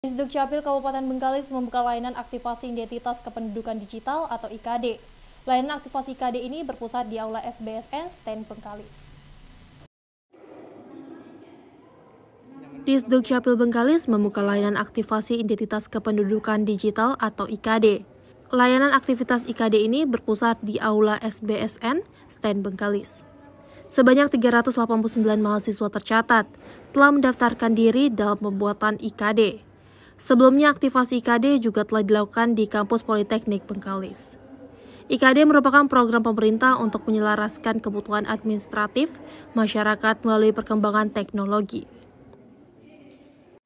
Disdukcapil Kabupaten Bengkalis membuka layanan aktivasi identitas kependudukan digital atau IKD. Layanan aktivasi IKD ini berpusat di Aula SBSN Sten Bengkalis. Disdukcapil Bengkalis membuka layanan aktivasi identitas kependudukan digital atau IKD. Layanan aktivitas IKD ini berpusat di Aula SBSN Sten Bengkalis sebanyak 389 mahasiswa tercatat telah mendaftarkan diri dalam pembuatan IKD. Sebelumnya aktivasi IKD juga telah dilakukan di kampus Politeknik Bengkalis. IKD merupakan program pemerintah untuk menyelaraskan kebutuhan administratif masyarakat melalui perkembangan teknologi.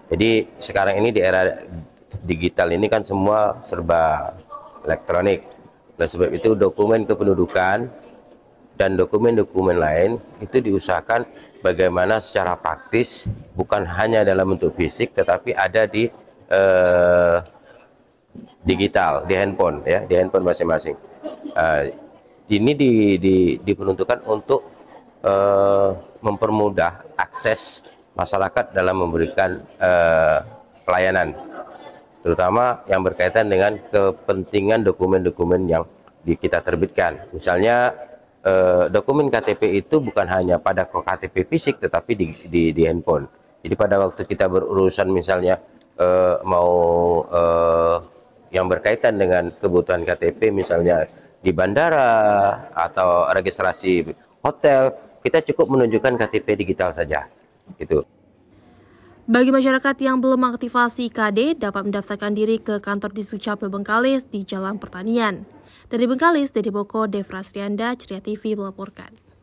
Jadi sekarang ini di era digital ini kan semua serba elektronik. Oleh sebab itu dokumen kependudukan dan dokumen-dokumen lain itu diusahakan bagaimana secara praktis bukan hanya dalam bentuk fisik tetapi ada di uh, digital di handphone ya di handphone masing-masing uh, ini di, di, diperuntukkan untuk uh, mempermudah akses masyarakat dalam memberikan uh, pelayanan terutama yang berkaitan dengan kepentingan dokumen-dokumen yang di, kita terbitkan misalnya eh, dokumen KTP itu bukan hanya pada KTP fisik tetapi di, di, di handphone. Jadi pada waktu kita berurusan misalnya uh, mau uh, yang berkaitan dengan kebutuhan KTP misalnya di bandara atau registrasi hotel kita cukup menunjukkan KTP digital saja gitu. Bagi masyarakat yang belum mengaktifasi KD dapat mendaftarkan diri ke kantor di Sucape Bengkalis di Jalan Pertanian. Dari Bengkalis, Dedi Boko, Devra Srianda, Ceria TV melaporkan.